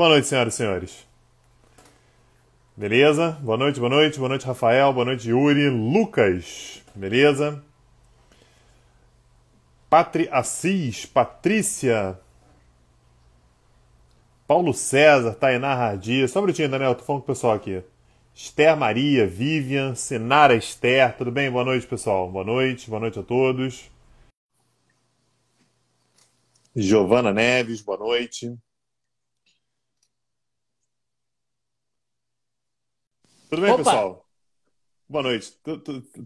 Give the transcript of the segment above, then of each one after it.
Boa noite, senhoras e senhores. Beleza? Boa noite, boa noite, boa noite, Rafael, boa noite, Yuri, Lucas, beleza? Patri Assis, Patrícia, Paulo César, Tainá Radia, só um minutinho, Daniel, tô falando com o pessoal aqui. Esther Maria, Vivian, Senara Esther, tudo bem? Boa noite, pessoal. Boa noite, boa noite a todos. Giovana Neves, boa noite. Tudo bem, Opa. pessoal? Boa noite.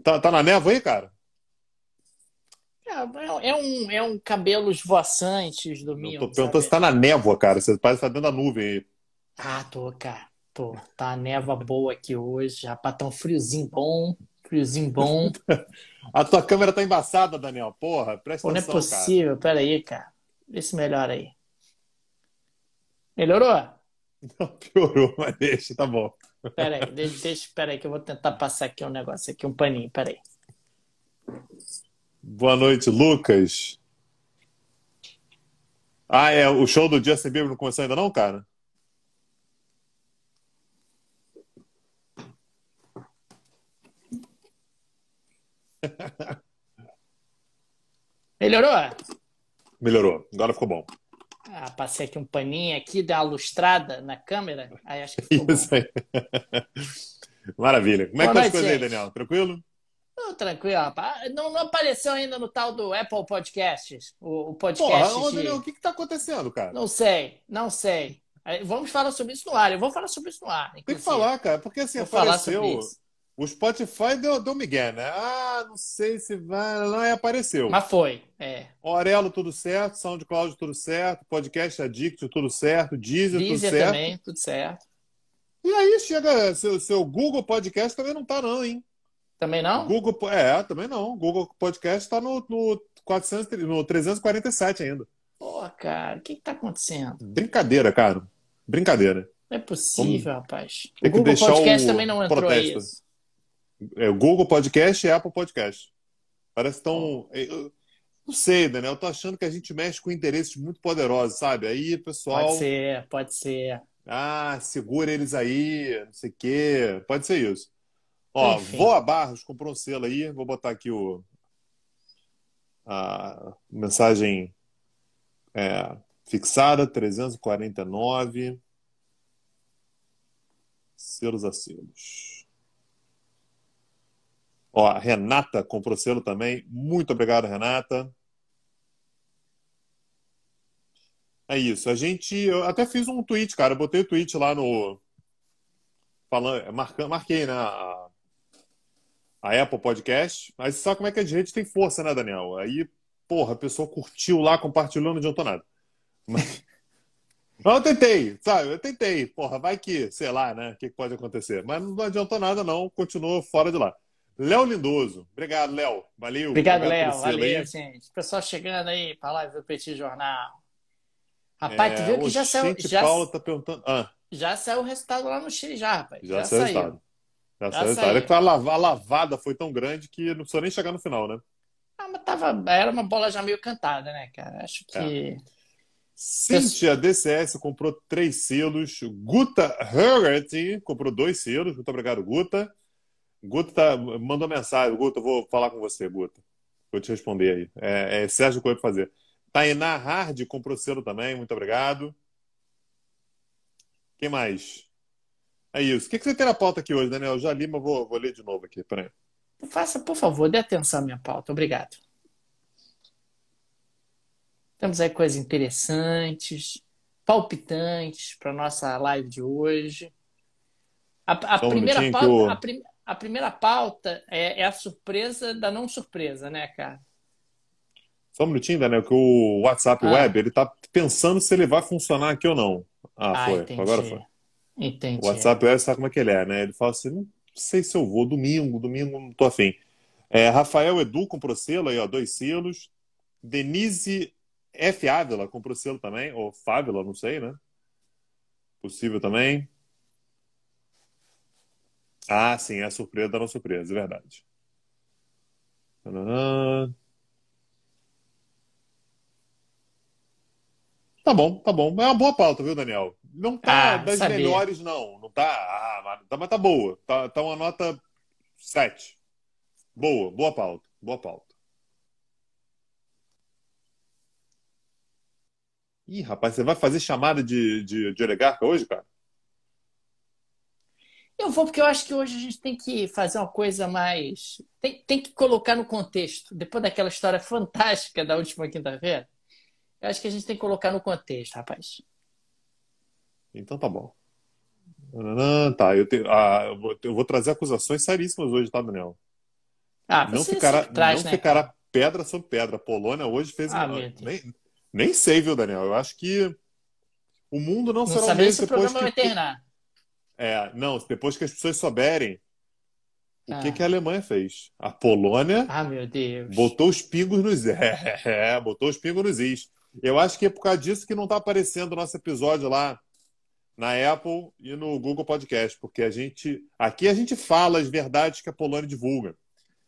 Tá, tá na névoa aí, cara? É, é um, é um cabelos voaçantes domingo. Eu tô perguntando se tá na névoa, cara. Você parece que tá dentro da nuvem aí. Ah, tô, cara. Tô. Tá a névoa boa aqui hoje. já tá um friozinho bom. Friozinho bom. a tua câmera tá embaçada, Daniel. Porra, presta Pô, atenção, Não é possível. Cara. Pera aí, cara. Vê se melhora aí. Melhorou? Não, piorou, mas deixa. Tá bom. Peraí, deixa, deixa, peraí, que eu vou tentar passar aqui um negócio, aqui, um paninho, peraí. Boa noite, Lucas. Ah, é, o show do Justin Bieber não começou ainda não, cara? Melhorou? Melhorou, agora ficou bom. Ah, passei aqui um paninho aqui, dei uma lustrada na câmera. Aí acho que ficou Isso bom. aí. Maravilha. Como é que tá as coisas aí, Daniel? Tranquilo? Não, tranquilo, rapaz. Não, não, apareceu ainda no tal do Apple Podcasts. O, o podcast. Porra, ô, Daniel, o que, que tá acontecendo, cara? Não sei, não sei. Vamos falar sobre isso no ar. Eu vou falar sobre isso no ar. Inclusive. Tem que falar, cara, porque assim, vou apareceu. O Spotify deu, deu migué, né? Ah, não sei se vai. Não, e apareceu. Mas foi, é. Orelo, tudo certo. SoundCloud, tudo certo. Podcast Addict, tudo certo. Deezer, Deezer tudo certo. também, tudo certo. E aí chega, seu, seu Google Podcast também não tá, não, hein? Também não? Google, é, também não. Google Podcast tá no, no, 400, no 347 ainda. Pô, cara, o que, que tá acontecendo? Brincadeira, cara. Brincadeira. Não é possível, rapaz. Tem o Google Podcast também não entrou protesto. isso é, Google Podcast e Apple Podcast. Parece tão. É, eu, não sei, Daniel, eu tô achando que a gente mexe com interesses muito poderosos, sabe? Aí, pessoal. Pode ser, pode ser. Ah, segura eles aí, não sei o quê. Pode ser isso. Ó, Enfim. Voa Barros comprou um selo aí. Vou botar aqui o. A mensagem é, fixada, 349. Selos a selos. Ó, a Renata comprou selo também. Muito obrigado, Renata. É isso. A gente. Eu até fiz um tweet, cara. Eu botei o tweet lá no. Falando, marcando marquei, né? A, a Apple Podcast. Mas só como é que a é gente tem força, né, Daniel? Aí, porra, a pessoa curtiu lá, compartilhou, não adiantou nada. Mas. Não, eu tentei, sabe? Eu tentei. Porra, vai que, sei lá, né? O que pode acontecer? Mas não adiantou nada, não. Continuou fora de lá. Léo Lindoso. Obrigado, Léo. Valeu. Obrigado, Léo. Valeu, aí. gente. Pessoal chegando aí para lá do Petit Jornal. Rapaz, é, tu viu que já saiu. Já, Paulo tá perguntando. Ah. já saiu o resultado lá no Chile, já, rapaz. Já, já saiu o resultado. Já, saiu o resultado. É que tá a lavada foi tão grande que não precisou nem chegar no final, né? Ah, mas tava, era uma bola já meio cantada, né, cara? Acho é. que. É. DCS comprou três selos. Guta Herbert comprou dois selos. Muito obrigado, Guta. Guto tá, mandou mensagem. Guto, eu vou falar com você, Guto. Vou te responder aí. É, é Sérgio Coelho fazer. Tainá Hard comprou selo também, muito obrigado. Quem mais? É isso. O que, que você tem na pauta aqui hoje, Daniel? Eu já li, mas vou, vou ler de novo aqui. Peraí. Faça, por favor, dê atenção à minha pauta. Obrigado. Temos aí coisas interessantes, palpitantes para nossa live de hoje. A, a um primeira pauta. O... A prim... A primeira pauta é, é a surpresa da não surpresa, né, cara? Só um minutinho, Daniel, que o WhatsApp ah. Web, ele tá pensando se ele vai funcionar aqui ou não. Ah, ah foi. Entendi. Agora foi. Entendi. O WhatsApp Web sabe como é que ele é, né? Ele fala assim, não sei se eu vou domingo, domingo não tô afim. É, Rafael Edu comprou selo aí, ó, dois selos. Denise F. Ávila comprou selo também, ou Fávila, não sei, né? Possível também. Ah, sim, é a surpresa da não surpresa, é verdade. Tá bom, tá bom. É uma boa pauta, viu, Daniel? Não tá ah, das sabia. melhores, não. Não tá. Ah, mas tá, tá boa. Tá, tá uma nota 7. Boa, boa pauta. Boa pauta. Ih, rapaz, você vai fazer chamada de, de, de oligarca hoje, cara? Eu vou porque eu acho que hoje a gente tem que fazer uma coisa mais. Tem, tem que colocar no contexto. Depois daquela história fantástica da última quinta-feira, eu acho que a gente tem que colocar no contexto, rapaz. Então tá bom. Tá, eu, te, ah, eu, vou, eu vou trazer acusações seríssimas hoje, tá, Daniel? Ah, não ficará, traz, não né, ficará pedra sobre pedra. A Polônia hoje fez. Ah, uma, nem, nem sei, viu, Daniel? Eu acho que o mundo não, não será o mesmo depois que. Vai terminar. É, não, depois que as pessoas souberem ah. o que, que a ah. Alemanha fez. A Polônia. Ah, meu Deus. Botou os pingos nos. É, é, é, botou os pingos nos is. Eu acho que é por causa disso que não está aparecendo o nosso episódio lá na Apple e no Google Podcast, porque a gente. Aqui a gente fala as verdades que a Polônia divulga.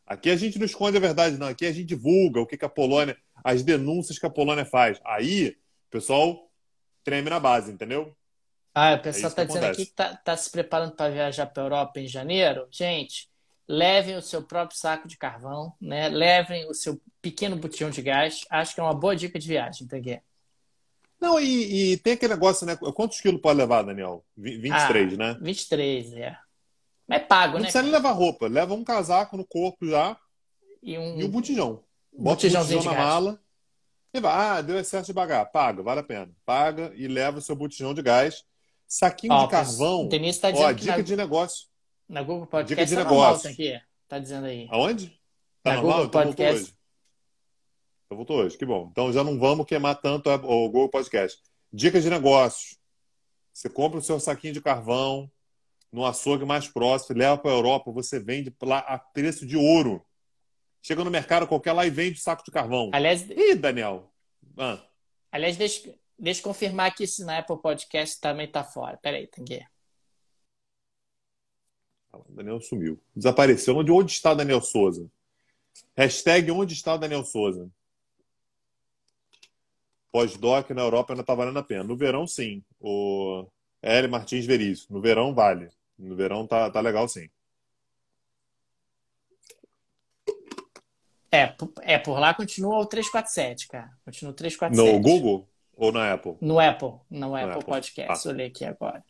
Aqui a gente não esconde a verdade, não. Aqui a gente divulga o que, que a Polônia. as denúncias que a Polônia faz. Aí, o pessoal treme na base, entendeu? Ah, é o pessoal está é dizendo aqui que está tá se preparando para viajar para a Europa em janeiro. Gente, levem o seu próprio saco de carvão, né? levem o seu pequeno botijão de gás. Acho que é uma boa dica de viagem, Tanguy. Tá, Não, e, e, tem aquele negócio, né? Quantos quilos pode levar, Daniel? 23, ah, né? 23, é. Mas é pago, Não né? Não precisa nem levar roupa. Leva um casaco no corpo já e um, e um botijão. Bota o botijão na mala. E vai. Ah, deu excesso de bagar. Paga, vale a pena. Paga e leva o seu botijão de gás Saquinho Ó, de carvão. O Denise está dizendo. Ó, dica na, de negócio. Na Google Podcast. Dica de tá negócio. Aqui. Tá dizendo aí. Aonde? Tá na normal? Google então Podcast. Voltou hoje. Então voltou hoje, que bom. Então já não vamos queimar tanto o Google Podcast. Dicas de negócio. Você compra o seu saquinho de carvão no açougue mais próximo, leva para a Europa, você vende lá a preço de ouro. Chega no mercado qualquer lá e vende saco de carvão. Aliás, Ih, Daniel. Ah. Aliás, deixa, Deixa eu confirmar aqui se na Apple Podcast também tá fora. Peraí, Tanguy. O Daniel sumiu. Desapareceu. Onde, onde está Daniel Souza? Hashtag onde está Daniel Souza? Pós-doc na Europa não tá valendo a pena. No verão, sim. O L. Martins Veríssimo. No verão, vale. No verão tá, tá legal, sim. É, é, por lá continua o 347, cara. Continua o 347. No Google? Ou na Apple? No Apple, no, no Apple, Podcast. Ah. Olhei aqui agora.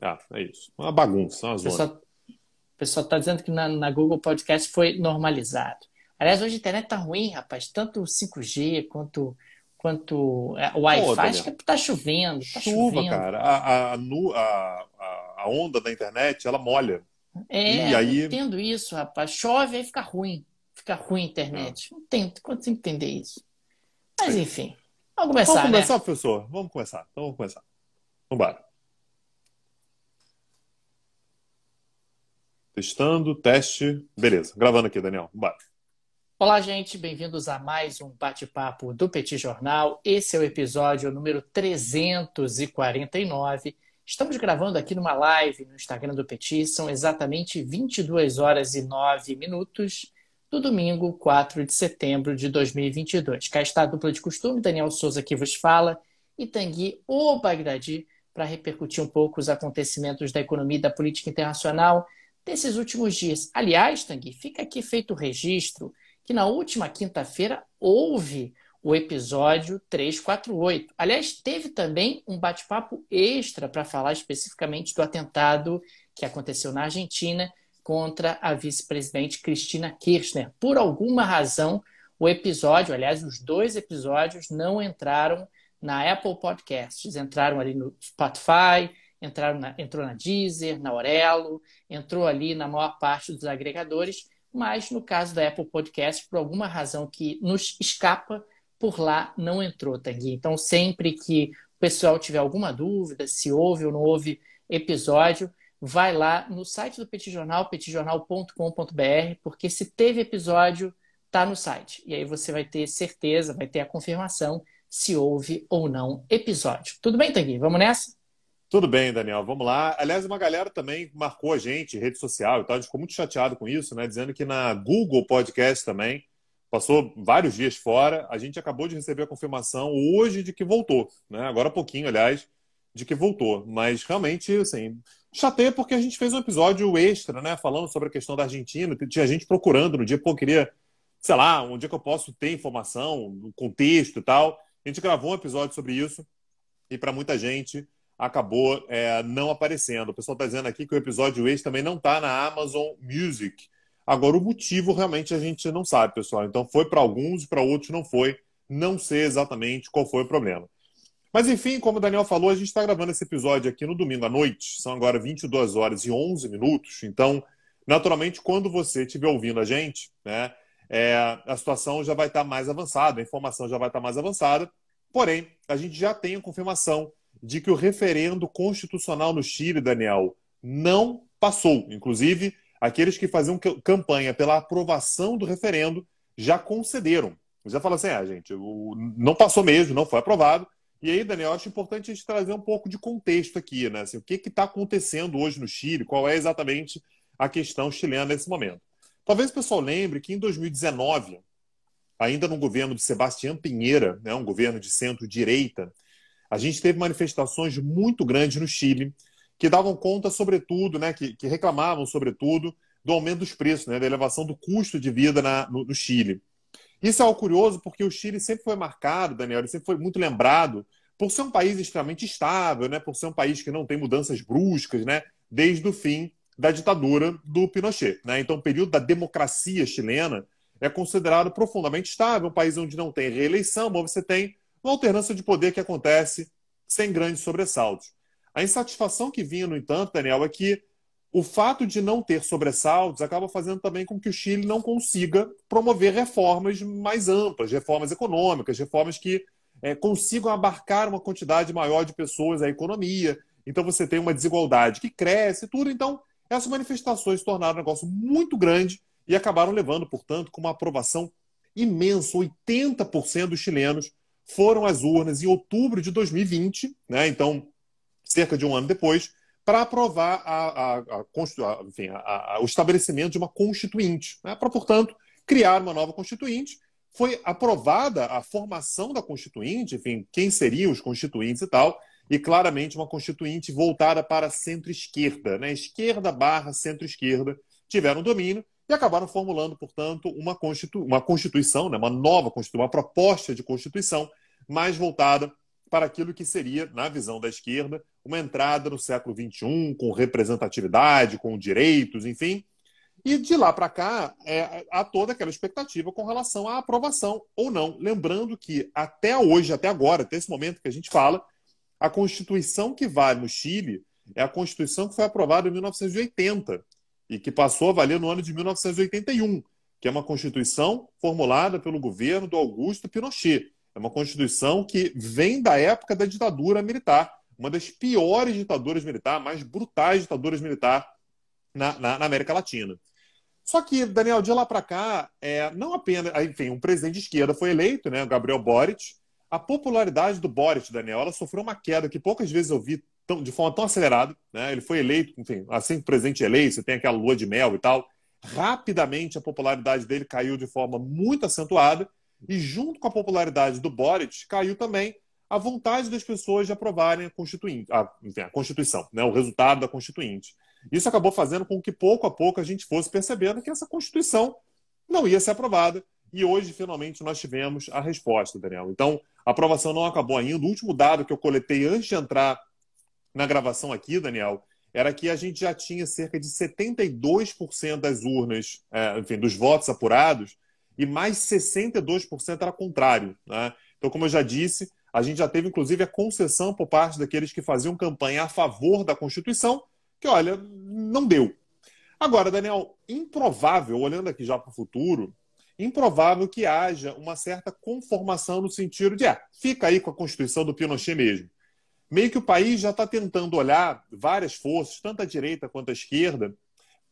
Ah, é isso. Uma bagunça, uma pessoa, zona. O pessoal está dizendo que na, na, Google Podcast foi normalizado. Aliás, hoje a internet tá ruim, rapaz. Tanto o 5G quanto, quanto é, o Wi-Fi. Acho que tá chovendo. Tá Chuva, chovendo. cara. A, a, nu, a, a, onda da internet, ela molha. É, e aí... entendo isso, rapaz. Chove, aí fica ruim. Fica ruim a internet. É. Não tem, tem entender isso. Mas, enfim. Vamos começar. Vamos começar, né? professor? Vamos começar. Então vamos começar. Vambora. Testando, teste. Beleza. Gravando aqui, Daniel. Vambora. Olá, gente. Bem-vindos a mais um bate-papo do Petit Jornal. Esse é o episódio número 349. Estamos gravando aqui numa live no Instagram do Petit. São exatamente 22 horas e 9 minutos do domingo 4 de setembro de 2022. Cá está a dupla de costume, Daniel Souza que vos fala e Tangi O Bagdadi para repercutir um pouco os acontecimentos da economia e da política internacional desses últimos dias. Aliás, Tangi, fica aqui feito o registro que na última quinta-feira houve o episódio 348. Aliás, teve também um bate-papo extra para falar especificamente do atentado que aconteceu na Argentina contra a vice-presidente Cristina Kirchner. Por alguma razão, o episódio, aliás, os dois episódios, não entraram na Apple Podcasts, entraram ali no Spotify, entraram na, entrou na Deezer, na Orelo, entrou ali na maior parte dos agregadores, mas no caso da Apple Podcasts, por alguma razão que nos escapa, por lá não entrou, Tanguy. Então, sempre que o pessoal tiver alguma dúvida, se houve ou não houve episódio, vai lá no site do Petit Jornal, petitjornal.com.br, porque se teve episódio, tá no site. E aí você vai ter certeza, vai ter a confirmação se houve ou não episódio. Tudo bem, Tanguy? Vamos nessa? Tudo bem, Daniel. Vamos lá. Aliás, uma galera também marcou a gente, rede social e tal. A gente ficou muito chateado com isso, né? Dizendo que na Google Podcast também passou vários dias fora. A gente acabou de receber a confirmação hoje de que voltou, né? Agora há pouquinho, aliás de que voltou. Mas realmente, assim, chateia porque a gente fez um episódio extra, né? Falando sobre a questão da Argentina. Tinha gente procurando no dia, pô, eu queria, sei lá, um dia que eu posso ter informação, contexto e tal. A gente gravou um episódio sobre isso e para muita gente acabou é, não aparecendo. O pessoal está dizendo aqui que o episódio extra também não está na Amazon Music. Agora, o motivo realmente a gente não sabe, pessoal. Então, foi para alguns e para outros não foi. Não sei exatamente qual foi o problema. Mas enfim, como o Daniel falou, a gente está gravando esse episódio aqui no domingo à noite. São agora 22 horas e 11 minutos. Então, naturalmente, quando você estiver ouvindo a gente, né, é, a situação já vai estar tá mais avançada, a informação já vai estar tá mais avançada. Porém, a gente já tem a confirmação de que o referendo constitucional no Chile, Daniel, não passou. Inclusive, aqueles que faziam campanha pela aprovação do referendo já concederam. Já falam assim, ah, gente, não passou mesmo, não foi aprovado, e aí, Daniel, acho importante a gente trazer um pouco de contexto aqui, né? Assim, o que está acontecendo hoje no Chile? Qual é exatamente a questão chilena nesse momento? Talvez o pessoal lembre que em 2019, ainda no governo de Sebastião Pinheira, né, um governo de centro-direita, a gente teve manifestações muito grandes no Chile que davam conta, sobretudo, né, que, que reclamavam, sobretudo, do aumento dos preços, né, da elevação do custo de vida na, no, no Chile. Isso é algo curioso porque o Chile sempre foi marcado, Daniel, ele sempre foi muito lembrado por ser um país extremamente estável, né, por ser um país que não tem mudanças bruscas, né, desde o fim da ditadura do Pinochet. Né? Então, o período da democracia chilena é considerado profundamente estável, um país onde não tem reeleição, mas você tem uma alternância de poder que acontece sem grandes sobressaltos. A insatisfação que vinha, no entanto, Daniel, é que o fato de não ter sobressaltos acaba fazendo também com que o Chile não consiga promover reformas mais amplas, reformas econômicas, reformas que é, consigam abarcar uma quantidade maior de pessoas à economia. Então você tem uma desigualdade que cresce tudo. Então, essas manifestações tornaram um negócio muito grande e acabaram levando, portanto, com uma aprovação imensa. 80% dos chilenos foram às urnas em outubro de 2020, né? então, cerca de um ano depois, para aprovar a, a, a, enfim, o estabelecimento de uma constituinte, né? para, portanto, criar uma nova constituinte foi aprovada a formação da Constituinte, enfim, quem seriam os constituintes e tal, e claramente uma Constituinte voltada para centro-esquerda, né? esquerda barra centro-esquerda, tiveram domínio e acabaram formulando, portanto, uma, constitu... uma Constituição, né? uma nova Constituição, uma proposta de Constituição mais voltada para aquilo que seria, na visão da esquerda, uma entrada no século XXI com representatividade, com direitos, enfim, e de lá para cá, é, há toda aquela expectativa com relação à aprovação ou não. Lembrando que até hoje, até agora, até esse momento que a gente fala, a Constituição que vale no Chile é a Constituição que foi aprovada em 1980 e que passou a valer no ano de 1981, que é uma Constituição formulada pelo governo do Augusto Pinochet. É uma Constituição que vem da época da ditadura militar, uma das piores ditaduras militares, mais brutais ditaduras militares na, na, na América Latina. Só que, Daniel, de lá para cá, é, não apenas. Enfim, um presidente de esquerda foi eleito, né, o Gabriel Boric. A popularidade do Boric, Daniel, ela sofreu uma queda que poucas vezes eu vi tão, de forma tão acelerada. Né? Ele foi eleito, enfim, assim que o presidente é eleito, você tem aquela lua de mel e tal. Rapidamente a popularidade dele caiu de forma muito acentuada. E junto com a popularidade do Boric, caiu também a vontade das pessoas de aprovarem a, Constituinte, a, enfim, a Constituição, né? o resultado da Constituinte. Isso acabou fazendo com que pouco a pouco a gente fosse percebendo que essa Constituição não ia ser aprovada e hoje finalmente nós tivemos a resposta, Daniel. Então, a aprovação não acabou ainda. O último dado que eu coletei antes de entrar na gravação aqui, Daniel, era que a gente já tinha cerca de 72% das urnas, é, enfim, dos votos apurados, e mais 62% era contrário. Né? Então, como eu já disse, a gente já teve inclusive a concessão por parte daqueles que faziam campanha a favor da Constituição que, olha, não deu. Agora, Daniel, improvável, olhando aqui já para o futuro, improvável que haja uma certa conformação no sentido de, ah, fica aí com a Constituição do Pinochet mesmo. Meio que o país já está tentando olhar várias forças, tanto a direita quanto a esquerda,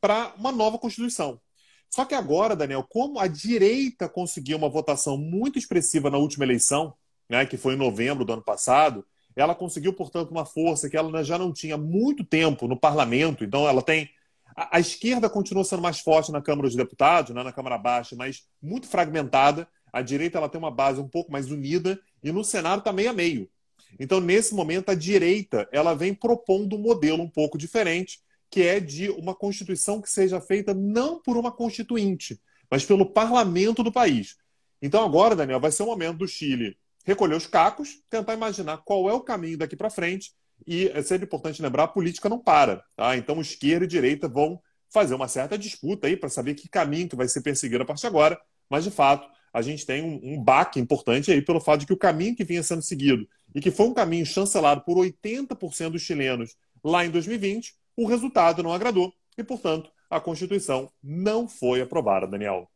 para uma nova Constituição. Só que agora, Daniel, como a direita conseguiu uma votação muito expressiva na última eleição, né, que foi em novembro do ano passado, ela conseguiu, portanto, uma força que ela né, já não tinha muito tempo no parlamento, então ela tem. A, esquerda continua sendo mais forte na Câmara dos Deputados, né, na Câmara Baixa, mas muito fragmentada. A direita ela tem uma base um pouco mais unida e no Senado está meio a meio. Então, nesse momento, a direita ela vem propondo um modelo um pouco diferente, que é de uma Constituição que seja feita não por uma Constituinte, mas pelo parlamento do país. Então, agora, Daniel, vai ser o momento do Chile recolher os cacos, tentar imaginar qual é o caminho daqui para frente. E é sempre importante lembrar, a política não para. Tá? Então, esquerda e direita vão fazer uma certa disputa aí para saber que caminho que vai ser perseguido a partir de agora. Mas, de fato, a gente tem um, um baque importante aí pelo fato de que o caminho que vinha sendo seguido e que foi um caminho chancelado por 80% dos chilenos lá em 2020, o resultado não agradou e, portanto, a Constituição não foi aprovada, Daniel.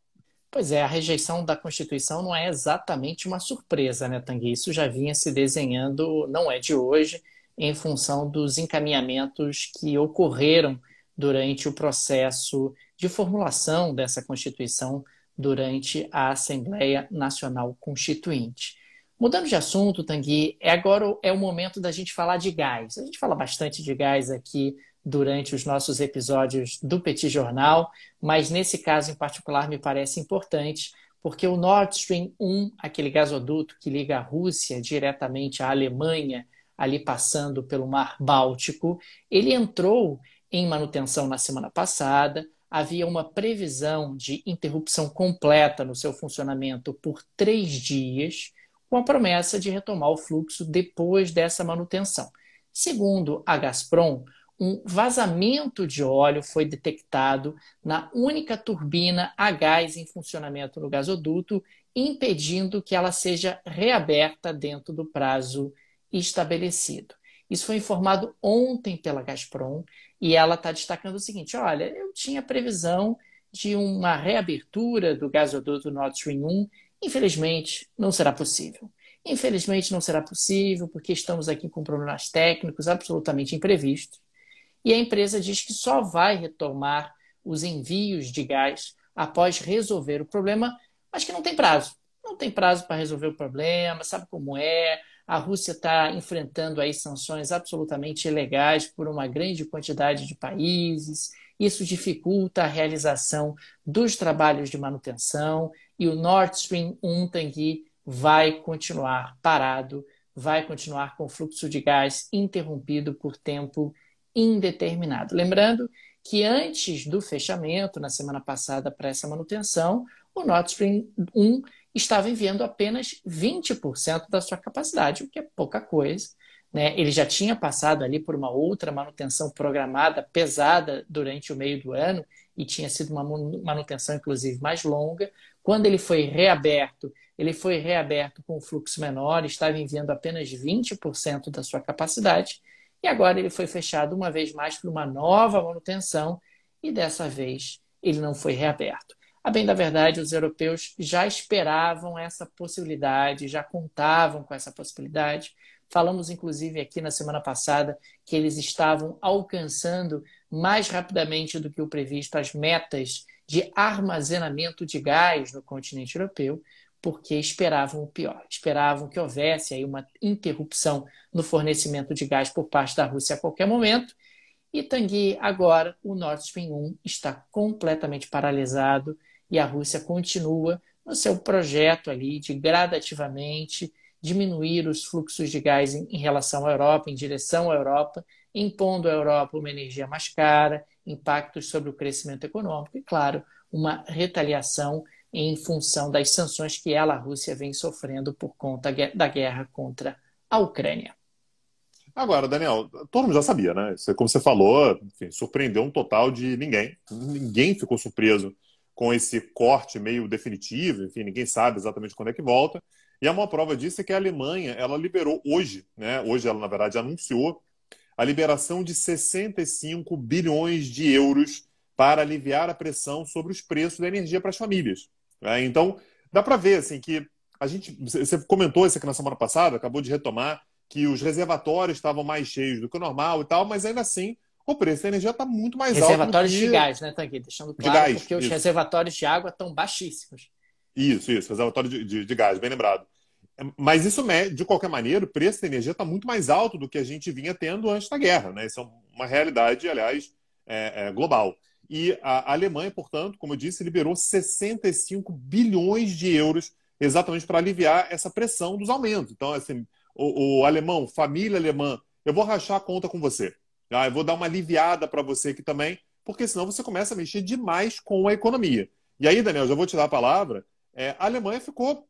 Pois é, a rejeição da Constituição não é exatamente uma surpresa, né, Tangui? Isso já vinha se desenhando, não é de hoje, em função dos encaminhamentos que ocorreram durante o processo de formulação dessa Constituição durante a Assembleia Nacional Constituinte. Mudando de assunto, é agora é o momento da gente falar de gás. A gente fala bastante de gás aqui durante os nossos episódios do Petit Jornal, mas nesse caso em particular me parece importante, porque o Nord Stream 1, aquele gasoduto que liga a Rússia diretamente à Alemanha, ali passando pelo Mar Báltico, ele entrou em manutenção na semana passada. Havia uma previsão de interrupção completa no seu funcionamento por três dias, com a promessa de retomar o fluxo depois dessa manutenção. Segundo a Gazprom, um vazamento de óleo foi detectado na única turbina a gás em funcionamento no gasoduto, impedindo que ela seja reaberta dentro do prazo estabelecido. Isso foi informado ontem pela Gazprom e ela está destacando o seguinte: olha, eu tinha previsão de uma reabertura do gasoduto Nord Stream 1, infelizmente não será possível. Infelizmente não será possível, porque estamos aqui com problemas técnicos absolutamente imprevistos e a empresa diz que só vai retomar os envios de gás após resolver o problema, mas que não tem prazo. Não tem prazo para resolver o problema, sabe como é? A Rússia está enfrentando aí sanções absolutamente ilegais por uma grande quantidade de países. Isso dificulta a realização dos trabalhos de manutenção e o Nord Stream 1 Tangi vai continuar parado, vai continuar com o fluxo de gás interrompido por tempo indeterminado. Lembrando que antes do fechamento, na semana passada, para essa manutenção, o Stream 1 estava enviando apenas 20% da sua capacidade, o que é pouca coisa. Né? Ele já tinha passado ali por uma outra manutenção programada pesada durante o meio do ano e tinha sido uma manutenção, inclusive, mais longa. Quando ele foi reaberto, ele foi reaberto com um fluxo menor, estava enviando apenas 20% da sua capacidade e agora ele foi fechado uma vez mais para uma nova manutenção e dessa vez ele não foi reaberto. A bem da verdade, os europeus já esperavam essa possibilidade, já contavam com essa possibilidade. Falamos, inclusive, aqui na semana passada que eles estavam alcançando mais rapidamente do que o previsto as metas de armazenamento de gás no continente europeu, porque esperavam o pior, esperavam que houvesse aí uma interrupção no fornecimento de gás por parte da Rússia a qualquer momento. E Tanguy, agora o Nord Stream 1 está completamente paralisado e a Rússia continua no seu projeto ali de gradativamente diminuir os fluxos de gás em, relação à Europa, em direção à Europa, impondo à Europa uma energia mais cara, impactos sobre o crescimento econômico e, claro, uma retaliação em função das sanções que ela, a Rússia, vem sofrendo por conta da guerra contra a Ucrânia. Agora, Daniel, todo mundo já sabia, né? Como você falou, enfim, surpreendeu um total de ninguém. Ninguém ficou surpreso com esse corte meio definitivo, enfim, ninguém sabe exatamente quando é que volta. E a maior prova disso é que a Alemanha, ela liberou hoje, né? Hoje ela, na verdade, anunciou a liberação de 65 bilhões de euros para aliviar a pressão sobre os preços da energia para as famílias. Né? Então, dá para ver assim, que a gente. Você comentou isso aqui na semana passada, acabou de retomar, que os reservatórios estavam mais cheios do que o normal e tal, mas ainda assim o preço da energia está muito mais reservatórios alto. Reservatórios que... de gás, né, Deixando claro, de gás, porque os isso. reservatórios de água estão baixíssimos. Isso, isso, reservatório de, de, de, gás, bem lembrado. Mas isso, né, de qualquer maneira, o preço da energia está muito mais alto do que a gente vinha tendo antes da guerra. Né? Isso é uma realidade, aliás, é, é, global. E a Alemanha, portanto, como eu disse, liberou 65 bilhões de euros exatamente para aliviar essa pressão dos aumentos. Então, assim, o, o, alemão, família alemã, eu vou rachar a conta com você. Tá? Eu vou dar uma aliviada para você aqui também, porque senão você começa a mexer demais com a economia. E aí, Daniel, já vou te dar a palavra. É, a Alemanha ficou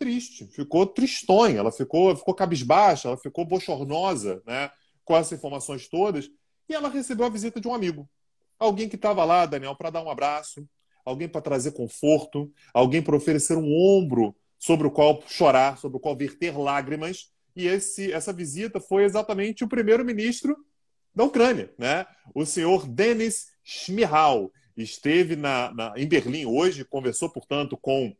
triste, ficou tristonha, ela ficou, ficou cabisbaixa, ela ficou bochornosa, né? Com essas informações todas. E ela recebeu a visita de um amigo. Alguém que estava lá, Daniel, para dar um abraço, alguém para trazer conforto, alguém para oferecer um ombro sobre o qual chorar, sobre o qual verter lágrimas. E esse, essa visita foi exatamente o primeiro-ministro da Ucrânia, né? O senhor Denis Schmihal. esteve na, na, em Berlim hoje, conversou, portanto, com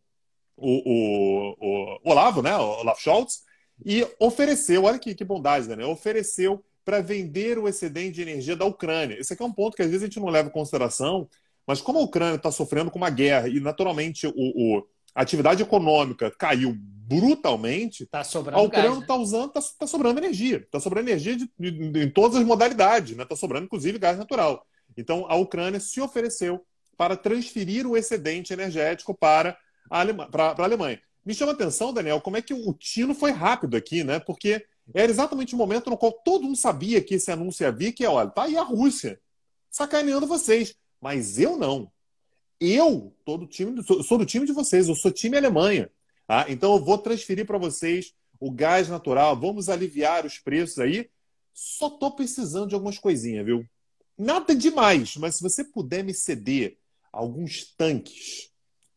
o, o, o Olavo, né? O Olaf Scholz, e ofereceu, olha que, que bondade, né? Ofereceu para vender o excedente de energia da Ucrânia. Esse aqui é um ponto que às vezes a gente não leva em consideração, mas como a Ucrânia está sofrendo com uma guerra e naturalmente o, o, a atividade econômica caiu brutalmente, tá a Ucrânia está né? Tá usando, está tá sobrando energia. Está sobrando energia de, de, de, em todas as modalidades, está né? Tá sobrando inclusive gás natural. Então a Ucrânia se ofereceu para transferir o excedente energético para a Alemanha, Alemanha. Me chama a atenção, Daniel, como é que o tino foi rápido aqui, né? Porque era exatamente o momento no qual todo mundo sabia que esse anúncio ia vir, que é, olha, tá aí a Rússia sacaneando vocês. Mas eu não. Eu time, sou, sou do time de vocês, eu sou time Alemanha. Tá? Então eu vou transferir para vocês o gás natural, vamos aliviar os preços aí. Só tô precisando de algumas coisinhas, viu? Nada demais, mas se você puder me ceder alguns tanques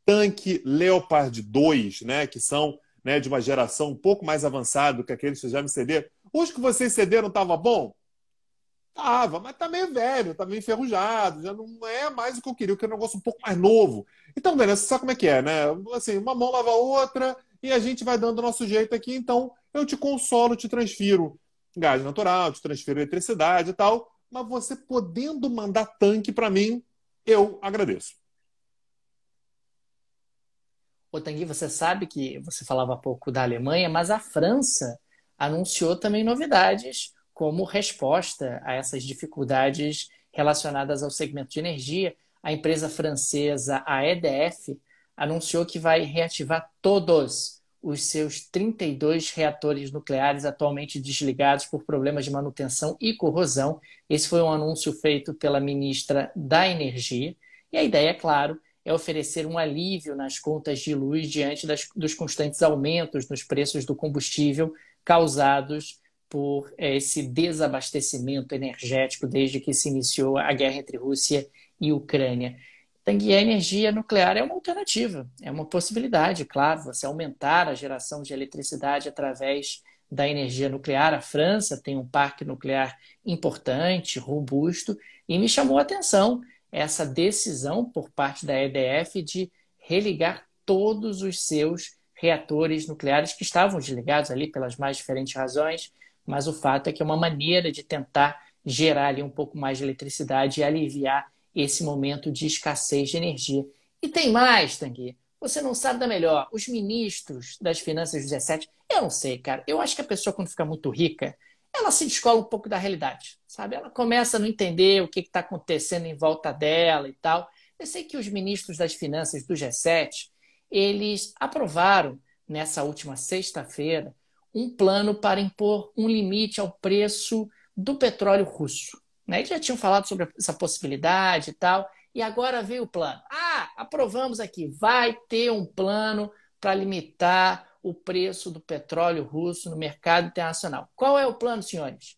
tanque Leopard 2, né, que são né, de uma geração um pouco mais avançada do que aqueles que já me cederam. Os que vocês cederam estava bom? Tava, mas tá meio velho, tá meio enferrujado, já não é mais o que eu queria, eu queria é um negócio um pouco mais novo. Então, Daniel, você sabe como é que é, né? Assim, uma mão lava a outra e a gente vai dando o nosso jeito aqui, então eu te consolo, te transfiro gás natural, te transfiro eletricidade e tal, mas você podendo mandar tanque para mim, eu agradeço. Otangui, você sabe que você falava pouco da Alemanha, mas a França anunciou também novidades como resposta a essas dificuldades relacionadas ao segmento de energia. A empresa francesa, a EDF, anunciou que vai reativar todos os seus 32 reatores nucleares atualmente desligados por problemas de manutenção e corrosão. Esse foi um anúncio feito pela ministra da Energia. E a ideia, é claro, é oferecer um alívio nas contas de luz diante das, dos constantes aumentos nos preços do combustível causados por eh, esse desabastecimento energético desde que se iniciou a guerra entre Rússia e Ucrânia. Então, a energia nuclear é uma alternativa, é uma possibilidade, claro, você aumentar a geração de eletricidade através da energia nuclear. A França tem um parque nuclear importante, robusto, e me chamou a atenção essa decisão por parte da EDF de religar todos os seus reatores nucleares que estavam desligados ali pelas mais diferentes razões, mas o fato é que é uma maneira de tentar gerar ali um pouco mais de eletricidade e aliviar esse momento de escassez de energia. E tem mais, Tanguy. Você não sabe da melhor. Os ministros das finanças 17, eu não sei, cara. Eu acho que a pessoa, quando fica muito rica, ela se descola um pouco da realidade, sabe? Ela começa a não entender o que está acontecendo em volta dela e tal. Eu sei que os ministros das finanças do G7, eles aprovaram nessa última sexta-feira um plano para impor um limite ao preço do petróleo russo. Né? Eles já tinham falado sobre essa possibilidade e tal, e agora veio o plano. Ah, aprovamos aqui, vai ter um plano para limitar o preço do petróleo russo no mercado internacional. Qual é o plano, senhores?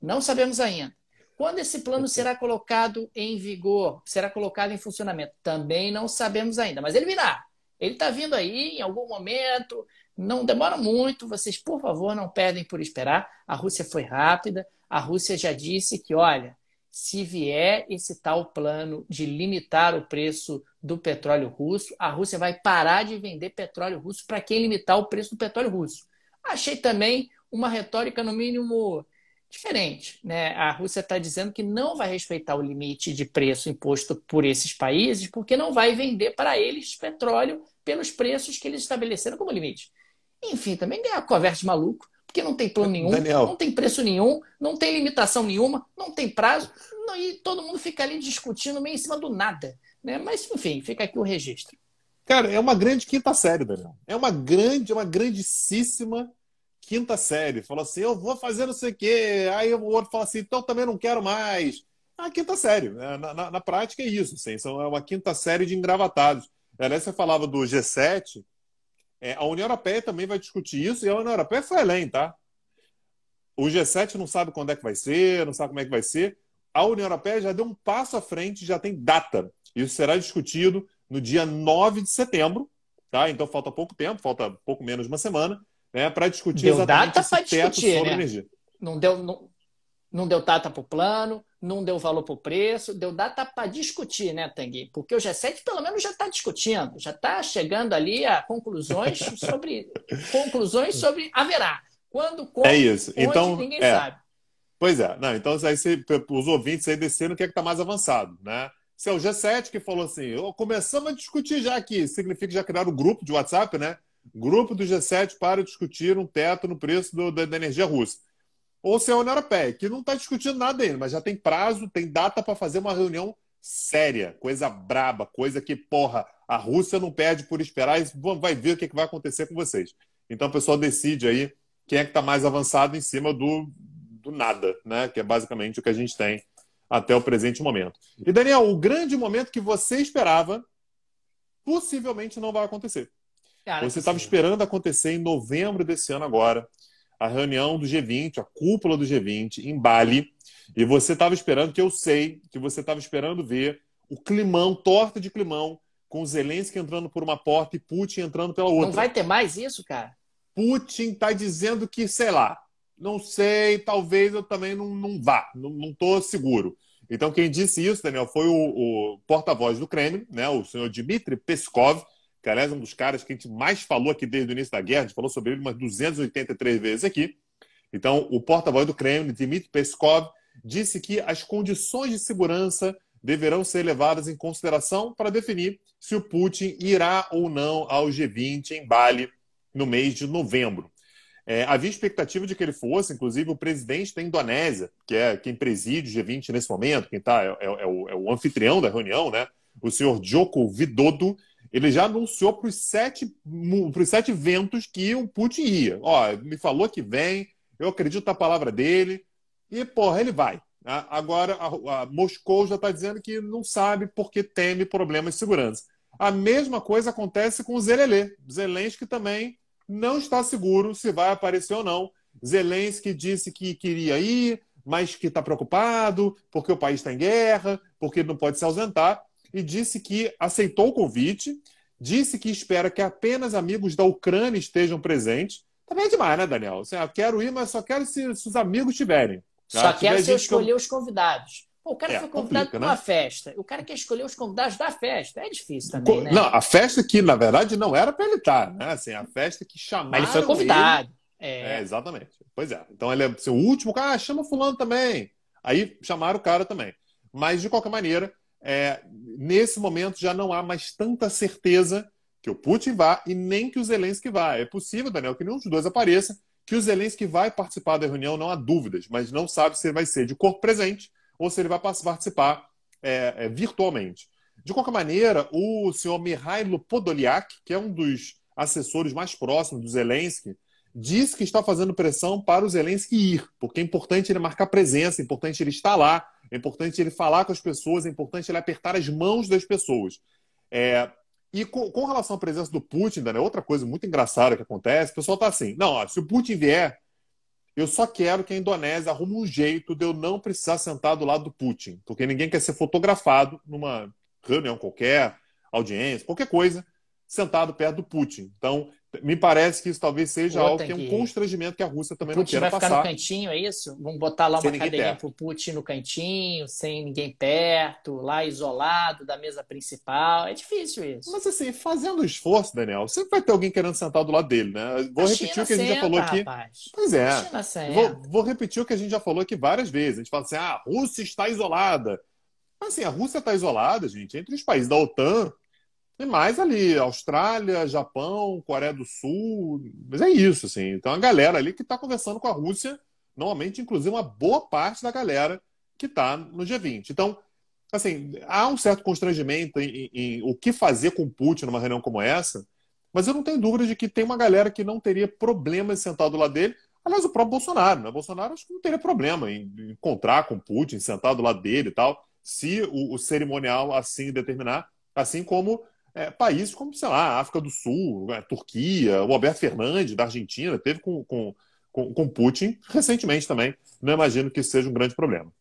Não sabemos ainda. Quando esse plano será colocado em vigor, será colocado em funcionamento? Também não sabemos ainda, mas ele virá. Ele está vindo aí em algum momento, não demora muito, vocês, por favor, não perdem por esperar. A Rússia foi rápida, a Rússia já disse que, olha, se vier esse tal plano de limitar o preço do petróleo russo, a Rússia vai parar de vender petróleo russo para quem limitar o preço do petróleo russo. Achei também uma retórica, no mínimo, diferente. Né? A Rússia está dizendo que não vai respeitar o limite de preço imposto por esses países, porque não vai vender para eles petróleo pelos preços que eles estabeleceram como limite. Enfim, também é a conversa de maluco porque não tem plano nenhum, Daniel. não tem preço nenhum, não tem limitação nenhuma, não tem prazo, não, e todo mundo fica ali discutindo meio em cima do nada. Né? Mas, enfim, fica aqui o registro. Cara, é uma grande quinta série, Daniel. É uma grande, uma grandíssima quinta série. Falou assim, eu vou fazer não sei o quê. Aí o outro fala assim, então também não quero mais. É uma quinta série. Né? Na, na, na prática é isso. Assim, é uma quinta série de engravatados. Aliás, você falava do G7 é, a União Europeia também vai discutir isso e a União Europeia foi além, tá? O G7 não sabe quando é que vai ser, não sabe como é que vai ser. A União Europeia já deu um passo à frente, já tem data. Isso será discutido no dia 9 de setembro, tá? Então falta pouco tempo, falta pouco menos de uma semana, né, para discutir deu exatamente data esse discutir, teto sobre né? energia. Não deu, não, não deu data para o plano, não deu valor para o preço, deu data para discutir, né, Tanguy? Porque o G7 pelo menos já está discutindo, já está chegando ali a conclusões sobre conclusões sobre haverá. Quando, como, é isso. Onde, então, ninguém é. sabe. Pois é, não, então aí você, os ouvintes aí desceram o que é que está mais avançado, né? Se é o G7 que falou assim, começamos a discutir já aqui, significa que já criaram o um grupo de WhatsApp, né? Grupo do G7 para discutir um teto no preço do, da, da energia russa ou se é a União Europeia, que não está discutindo nada ainda, mas já tem prazo, tem data para fazer uma reunião séria, coisa braba, coisa que, porra, a Rússia não perde por esperar e vai ver o que, é que vai acontecer com vocês. Então o pessoal decide aí quem é que está mais avançado em cima do, do nada, né? Que é basicamente o que a gente tem até o presente momento. E, Daniel, o grande momento que você esperava possivelmente não vai acontecer. Cara, você estava é esperando acontecer em novembro desse ano agora a reunião do G20, a cúpula do G20 em Bali, e você estava esperando, que eu sei, que você estava esperando ver o climão, torta de climão, com Zelensky entrando por uma porta e Putin entrando pela outra. Não vai ter mais isso, cara? Putin está dizendo que, sei lá, não sei, talvez eu também não, não vá, não estou seguro. Então, quem disse isso, Daniel, foi o, o porta-voz do Kremlin, né, o senhor Dmitry Peskov, que aliás é um dos caras que a gente mais falou aqui desde o início da guerra, a gente falou sobre ele umas 283 vezes aqui. Então, o porta-voz do Kremlin, Dmitry Peskov, disse que as condições de segurança deverão ser levadas em consideração para definir se o Putin irá ou não ao G20 em Bali no mês de novembro. É, havia expectativa de que ele fosse, inclusive, o presidente da Indonésia, que é quem preside o G20 nesse momento, quem tá, é, é, é o, é o, anfitrião da reunião, né? o senhor Joko Widodo, ele já anunciou para os sete, sete ventos que o Putin ia. Ó, me falou que vem, eu acredito na palavra dele, e porra, ele vai. Né? Agora, a, a Moscou já está dizendo que não sabe porque teme problemas de segurança. A mesma coisa acontece com o Zelelê. Zelensky também não está seguro se vai aparecer ou não. Zelensky disse que queria ir, mas que está preocupado porque o país está em guerra, porque ele não pode se ausentar e disse que aceitou o convite, disse que espera que apenas amigos da Ucrânia estejam presentes. Também é demais, né, Daniel? Assim, ah, quero ir, mas só quero se, se os amigos tiverem. Só ah, quero se eu escolher que... os convidados. Pô, o cara é, foi convidado para uma né? festa. O cara quer escolher os convidados da festa. É difícil também, né? Não, a festa que, na verdade, não era para ele estar, né? Assim, a festa que chamaram Mas ele foi convidado. Ele... É. é. exatamente. Pois é. Então ele é assim, o último, cara, ah, chama fulano também. Aí chamaram o cara também. Mas, de qualquer maneira, é, nesse momento já não há mais tanta certeza que o Putin vá e nem que o Zelensky vá. É possível, Daniel, que nenhum dos dois apareça, que o Zelensky vai participar da reunião, não há dúvidas, mas não sabe se ele vai ser de corpo presente ou se ele vai participar é, é, virtualmente. De qualquer maneira, o senhor Mihailo Podolyak, que é um dos assessores mais próximos do Zelensky, diz que está fazendo pressão para o Zelensky ir, porque é importante ele marcar presença, é importante ele estar lá, é importante ele falar com as pessoas, é importante ele apertar as mãos das pessoas. É, e com, com, relação à presença do Putin, Daniel, outra coisa muito engraçada que acontece, o pessoal está assim, não, ó, se o Putin vier, eu só quero que a Indonésia arrume um jeito de eu não precisar sentar do lado do Putin, porque ninguém quer ser fotografado numa reunião qualquer, audiência, qualquer coisa, sentado perto do Putin. Então, me parece que isso talvez seja Pô, algo que é um constrangimento que a Rússia também Putin não quer passar. Putin vai ficar no cantinho, é isso? Vamos botar lá uma cadeirinha para o Putin no cantinho, sem ninguém perto, lá isolado da mesa principal. É difícil isso. Mas assim, fazendo esforço, Daniel, sempre vai ter alguém querendo sentar do lado dele, né? Vou a repetir China o que a gente já falou aqui. Rapaz. Pois é. Vou, vou, repetir o que a gente já falou aqui várias vezes. A gente fala assim, ah, a Rússia está isolada. Mas assim, a Rússia está isolada, gente, entre os países da OTAN e mais ali, Austrália, Japão, Coreia do Sul. Mas é isso, assim. Então a galera ali que está conversando com a Rússia, normalmente, inclusive, uma boa parte da galera que está no G20. Então, assim, há um certo constrangimento em, em, em o que fazer com o Putin numa reunião como essa, mas eu não tenho dúvida de que tem uma galera que não teria problema em sentar do lado dele. Aliás, o próprio Bolsonaro, né? Bolsonaro acho que não teria problema em encontrar com o Putin, sentar do lado dele e tal, se o, o cerimonial assim determinar, assim como é, países como, sei lá, África do Sul, é, Turquia, o Alberto Fernandes, da Argentina, teve com, com, com, com Putin recentemente também. Não imagino que isso seja um grande problema.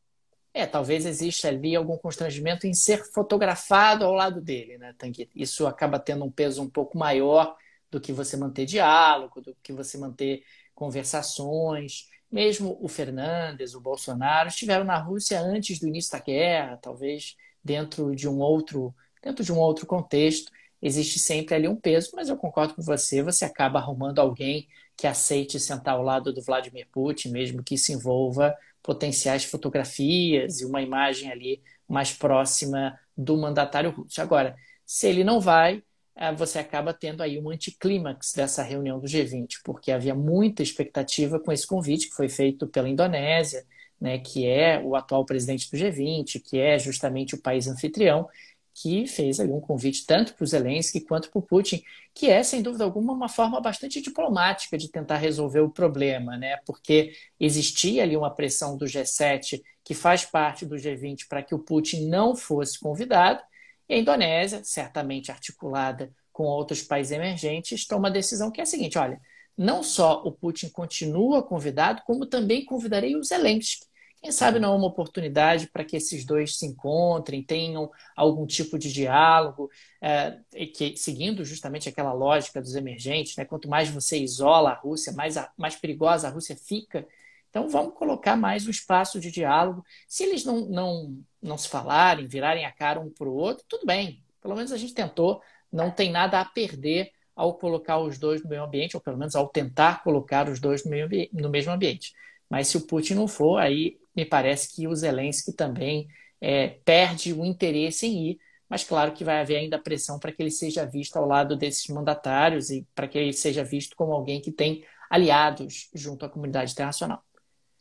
É, talvez exista ali algum constrangimento em ser fotografado ao lado dele, né, Tanguy? Isso acaba tendo um peso um pouco maior do que você manter diálogo, do que você manter conversações. Mesmo o Fernandes, o Bolsonaro estiveram na Rússia antes do início da guerra, talvez dentro de um outro dentro de um outro contexto, existe sempre ali um peso, mas eu concordo com você, você acaba arrumando alguém que aceite sentar ao lado do Vladimir Putin, mesmo que isso envolva potenciais fotografias e uma imagem ali mais próxima do mandatário russo. Agora, se ele não vai, eh, você acaba tendo aí um anticlímax dessa reunião do G20, porque havia muita expectativa com esse convite que foi feito pela Indonésia, né, que é o atual presidente do G20, que é justamente o país anfitrião, que fez ali um convite tanto para o Zelensky quanto para o Putin, que é, sem dúvida alguma, uma forma bastante diplomática de tentar resolver o problema, né? porque existia ali uma pressão do G7, que faz parte do G20, para que o Putin não fosse convidado, e a Indonésia, certamente articulada com outros países emergentes, toma a decisão que é a seguinte, olha, não só o Putin continua convidado, como também convidarei o Zelensky quem sabe não é uma oportunidade para que esses dois se encontrem, tenham algum tipo de diálogo, é, que, seguindo justamente aquela lógica dos emergentes, né? quanto mais você isola a Rússia, mais, a, mais perigosa a Rússia fica. Então vamos colocar mais um espaço de diálogo. Se eles não, não, não se falarem, virarem a cara um para o outro, tudo bem. Pelo menos a gente tentou, não tem nada a perder ao colocar os dois no meio ambiente, ou pelo menos ao tentar colocar os dois no, meio, no mesmo ambiente. Mas se o Putin não for, aí me parece que o Zelensky também é, perde o interesse em ir, mas claro que vai haver ainda pressão para que ele seja visto ao lado desses mandatários e para que ele seja visto como alguém que tem aliados junto à comunidade internacional.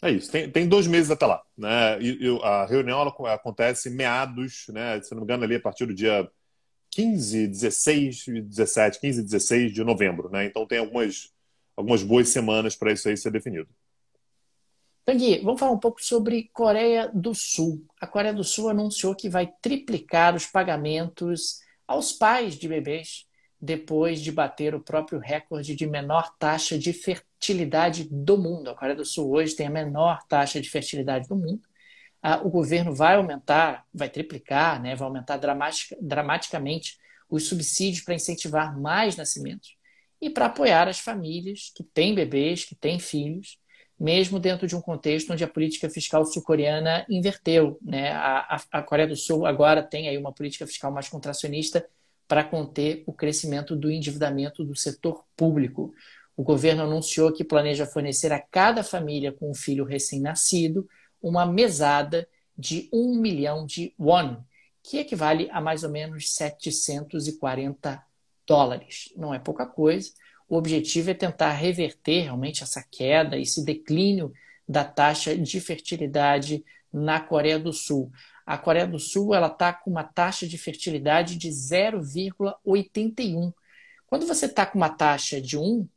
É isso, tem, tem dois meses até lá. Né? a reunião ela, acontece meados, né? se não me engano, ali a partir do dia 15, 16, 17, 15, 16 de novembro. Né? Então tem algumas, algumas boas semanas para isso aí ser definido. Pangui, vamos falar um pouco sobre Coreia do Sul. A Coreia do Sul anunciou que vai triplicar os pagamentos aos pais de bebês depois de bater o próprio recorde de menor taxa de fertilidade do mundo. A Coreia do Sul hoje tem a menor taxa de fertilidade do mundo. Ah, o governo vai aumentar, vai triplicar, né? vai aumentar dramaticamente os subsídios para incentivar mais nascimentos e para apoiar as famílias que têm bebês, que têm filhos mesmo dentro de um contexto onde a política fiscal sul-coreana inverteu. Né? A, a, Coreia do Sul agora tem aí uma política fiscal mais contracionista para conter o crescimento do endividamento do setor público. O governo anunciou que planeja fornecer a cada família com um filho recém-nascido uma mesada de um milhão de won, que equivale a mais ou menos 740 dólares. Não é pouca coisa, o objetivo é tentar reverter realmente essa queda, esse declínio da taxa de fertilidade na Coreia do Sul. A Coreia do Sul ela está com uma taxa de fertilidade de 0,81. Quando você está com uma taxa de 1,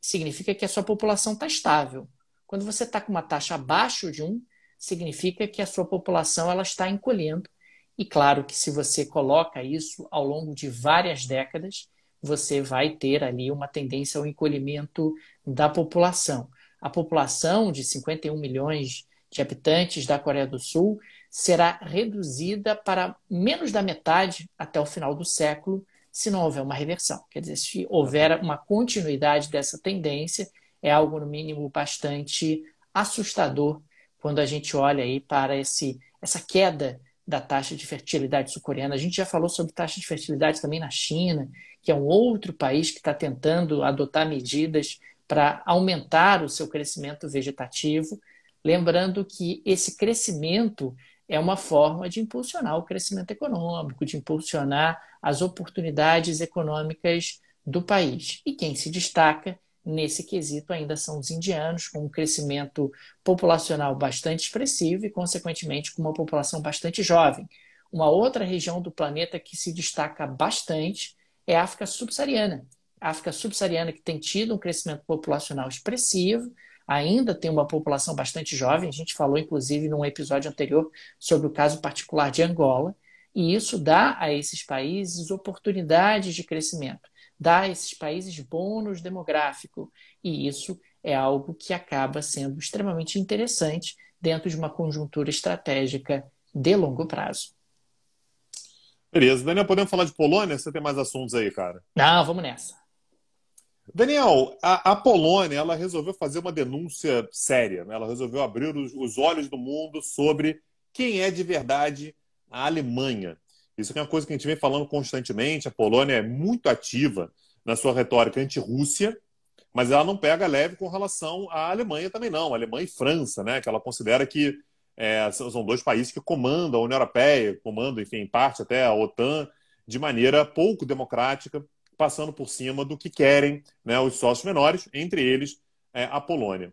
significa que a sua população está estável. Quando você está com uma taxa abaixo de 1, significa que a sua população ela está encolhendo. E claro que se você coloca isso ao longo de várias décadas, você vai ter ali uma tendência ao encolhimento da população. A população de 51 milhões de habitantes da Coreia do Sul será reduzida para menos da metade até o final do século, se não houver uma reversão. Quer dizer, se houver uma continuidade dessa tendência, é algo no mínimo bastante assustador quando a gente olha aí para esse essa queda da taxa de fertilidade sul-coreana. A gente já falou sobre taxa de fertilidade também na China que é um outro país que está tentando adotar medidas para aumentar o seu crescimento vegetativo. Lembrando que esse crescimento é uma forma de impulsionar o crescimento econômico, de impulsionar as oportunidades econômicas do país. E quem se destaca nesse quesito ainda são os indianos, com um crescimento populacional bastante expressivo e, consequentemente, com uma população bastante jovem. Uma outra região do planeta que se destaca bastante é a África subsaariana. A África subsaariana que tem tido um crescimento populacional expressivo, ainda tem uma população bastante jovem. A gente falou, inclusive, num episódio anterior sobre o caso particular de Angola. E isso dá a esses países oportunidades de crescimento, dá a esses países bônus demográfico. E isso é algo que acaba sendo extremamente interessante dentro de uma conjuntura estratégica de longo prazo. Beleza. Daniel, podemos falar de Polônia? Você tem mais assuntos aí, cara? Não, vamos nessa. Daniel, a, a Polônia ela resolveu fazer uma denúncia séria. Né? Ela resolveu abrir os, os olhos do mundo sobre quem é de verdade a Alemanha. Isso é uma coisa que a gente vem falando constantemente. A Polônia é muito ativa na sua retórica anti-Rússia, mas ela não pega leve com relação à Alemanha também não. A Alemanha e França, né? Que ela considera que é, são dois países que comandam a União Europeia, comandam, enfim, em parte até a OTAN, de maneira pouco democrática, passando por cima do que querem né, os sócios menores, entre eles é, a Polônia.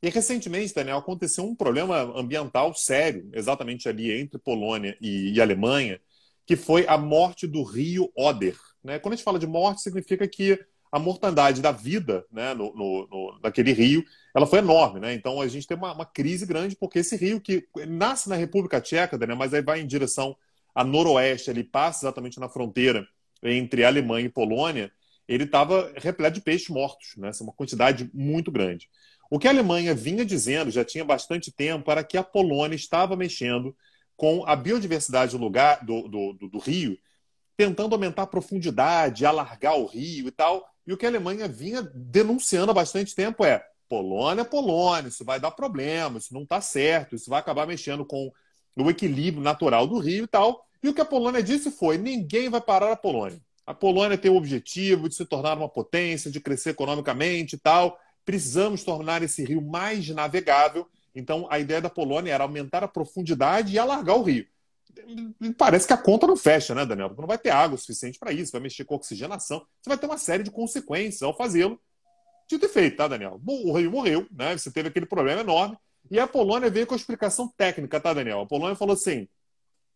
E recentemente, Daniel, aconteceu um problema ambiental sério, exatamente ali entre Polônia e, e Alemanha, que foi a morte do rio Oder. Né? Quando a gente fala de morte, significa que a mortandade da vida né, no, no, no, naquele rio ela foi enorme. Né? Então a gente tem uma, uma crise grande, porque esse rio que nasce na República Tcheca, né, mas aí vai em direção a noroeste, ele passa exatamente na fronteira entre Alemanha e Polônia, ele estava repleto de peixes mortos, né? Essa é uma quantidade muito grande. O que a Alemanha vinha dizendo já tinha bastante tempo era que a Polônia estava mexendo com a biodiversidade do lugar do, do, do, do rio, tentando aumentar a profundidade, alargar o rio e tal, e o que a Alemanha vinha denunciando há bastante tempo é: Polônia, é Polônia, isso vai dar problema, isso não está certo, isso vai acabar mexendo com o equilíbrio natural do rio e tal. E o que a Polônia disse foi: ninguém vai parar a Polônia. A Polônia tem o objetivo de se tornar uma potência, de crescer economicamente e tal. Precisamos tornar esse rio mais navegável. Então, a ideia da Polônia era aumentar a profundidade e alargar o rio parece que a conta não fecha, né, Daniel? Porque não vai ter água o suficiente para isso, vai mexer com oxigenação, você vai ter uma série de consequências ao fazê-lo. Dito e feito, tá, Daniel? O rio morreu, né? Você teve aquele problema enorme. E a Polônia veio com a explicação técnica, tá, Daniel? A Polônia falou assim: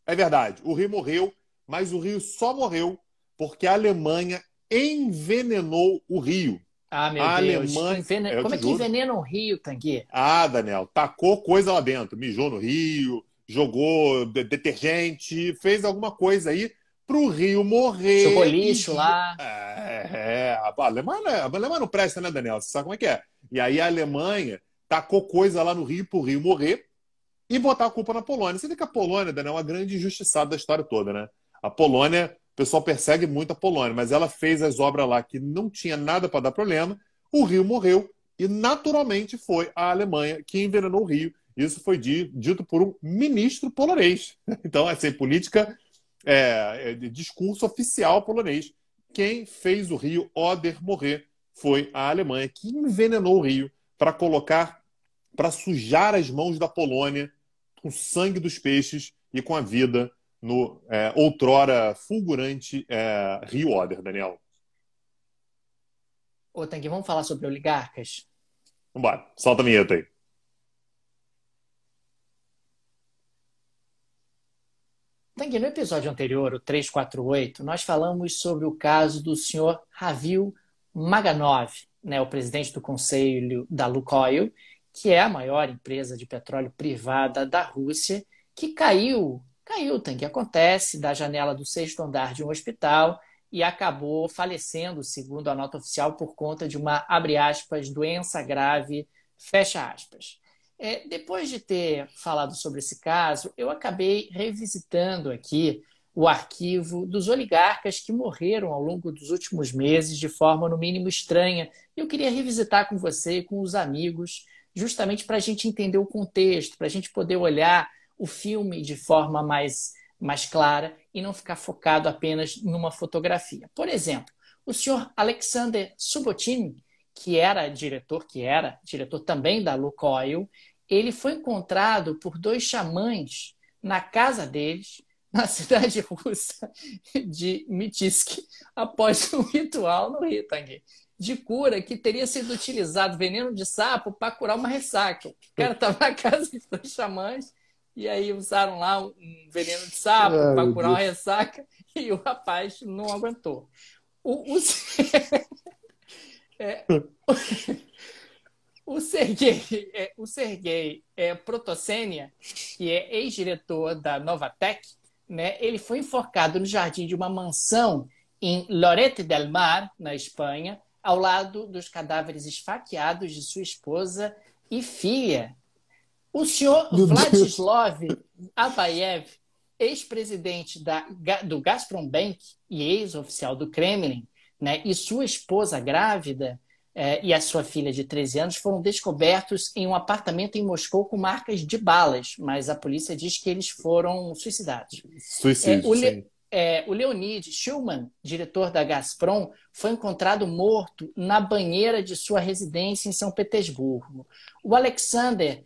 é verdade, o rio morreu, mas o rio só morreu porque a Alemanha envenenou o rio. Ah, meu a Deus. Alemanha... É como é que juro. envenena um rio, Tanguy? Ah, Daniel, tacou coisa lá dentro. Mijou no rio, jogou detergente, fez alguma coisa aí para o Rio morrer. Jogou lixo lá. É, é a, Alemanha, é, a Alemanha não presta, né, Daniel? Você sabe como é que é? E aí a Alemanha tacou coisa lá no Rio para o Rio morrer e botar a culpa na Polônia. Você vê que a Polônia, Daniel, é uma grande injustiçada da história toda, né? A Polônia, o pessoal persegue muito a Polônia, mas ela fez as obras lá que não tinha nada para dar problema, o Rio morreu e naturalmente foi a Alemanha que envenenou o Rio isso foi dito por um ministro polonês. Então, assim, política é, é, discurso oficial polonês. Quem fez o rio Oder morrer foi a Alemanha, que envenenou o rio para colocar, para sujar as mãos da Polônia com o sangue dos peixes e com a vida no é, outrora fulgurante é, rio Oder, Daniel. Ô, Tanque, vamos falar sobre oligarcas? Vambora, solta a vinheta aí. Tang, no episódio anterior, o 348, nós falamos sobre o caso do senhor Ravil Maganov, né, o presidente do conselho da Lukoil, que é a maior empresa de petróleo privada da Rússia, que caiu, caiu, Tang, acontece, da janela do sexto andar de um hospital e acabou falecendo, segundo a nota oficial, por conta de uma, abre aspas, doença grave, fecha aspas. É, depois de ter falado sobre esse caso, eu acabei revisitando aqui o arquivo dos oligarcas que morreram ao longo dos últimos meses de forma, no mínimo, estranha. Eu queria revisitar com você e com os amigos, justamente para a gente entender o contexto, para a gente poder olhar o filme de forma mais, mais clara e não ficar focado apenas numa fotografia. Por exemplo, o senhor Alexander Subotin, que era diretor, que era diretor também da Lukoil, ele foi encontrado por dois xamãs na casa deles, na cidade russa de Mitsk, após um ritual no Ritang de cura que teria sido utilizado veneno de sapo para curar uma ressaca. O cara estava na casa de dois xamãs e aí usaram lá um veneno de sapo ah, para curar Deus. uma ressaca e o rapaz não aguentou. O, o... é... O Sergei, é, o Sergei é, Protosenia, que é ex-diretor da Novatec, né, ele foi enforcado no jardim de uma mansão em Lorete del Mar, na Espanha, ao lado dos cadáveres esfaqueados de sua esposa e filha. O senhor Meu Vladislav Deus. Abayev, ex-presidente da, do Gazprom Bank e ex-oficial do Kremlin, né, e sua esposa grávida, é, e a sua filha de 13 anos foram descobertos em um apartamento em Moscou com marcas de balas, mas a polícia diz que eles foram suicidados. Suicídio, é, o, é, o Leonid Schumann, diretor da Gazprom, foi encontrado morto na banheira de sua residência em São Petersburgo. O Alexander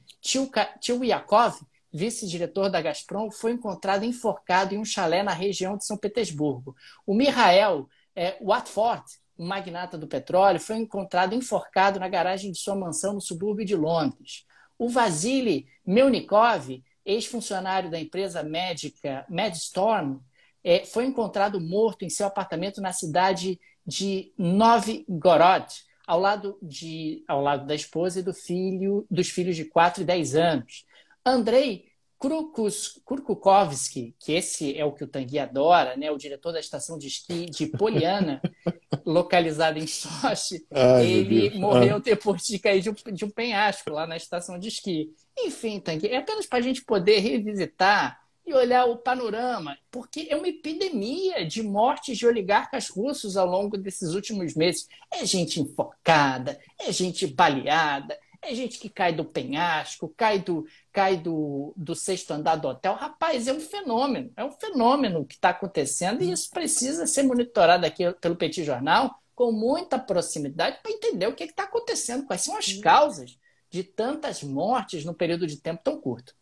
Tilyakov, vice-diretor da Gazprom, foi encontrado enforcado em um chalé na região de São Petersburgo. O Mihail é, Watford, magnata do petróleo, foi encontrado enforcado na garagem de sua mansão no subúrbio de Londres. O Vasily Melnikov, ex-funcionário da empresa médica MedStorm, é, foi encontrado morto em seu apartamento na cidade de Novgorod, ao lado, de, ao lado da esposa e do filho, dos filhos de 4 e 10 anos. Andrei Krukus, Kurkukovski, que esse é o que o Tanguy adora, né, o diretor da estação de esqui de Poliana, localizada em Sochi, Ai, ele morreu ah. depois de cair de um, de um, penhasco lá na estação de esqui. Enfim, Tanguy, é apenas para a gente poder revisitar e olhar o panorama, porque é uma epidemia de mortes de oligarcas russos ao longo desses últimos meses. É gente enfocada, é gente baleada, tem gente que cai do penhasco, cai do, cai do, do sexto andar do hotel. Rapaz, é um fenômeno, é um fenômeno que está acontecendo e isso precisa ser monitorado aqui pelo Petit Jornal com muita proximidade para entender o que é está acontecendo, quais são as causas de tantas mortes num período de tempo tão curto.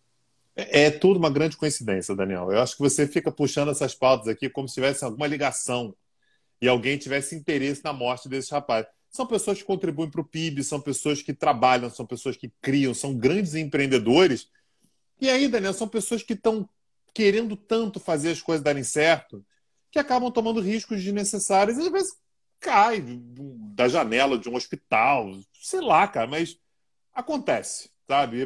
É, é tudo uma grande coincidência, Daniel. Eu acho que você fica puxando essas pautas aqui como se tivesse alguma ligação e alguém tivesse interesse na morte desse rapaz são pessoas que contribuem para o PIB, são pessoas que trabalham, são pessoas que criam, são grandes empreendedores. E aí, Daniel, né, são pessoas que estão querendo tanto fazer as coisas darem certo que acabam tomando riscos desnecessários e às vezes cai da janela de um hospital, sei lá, cara, mas acontece, sabe?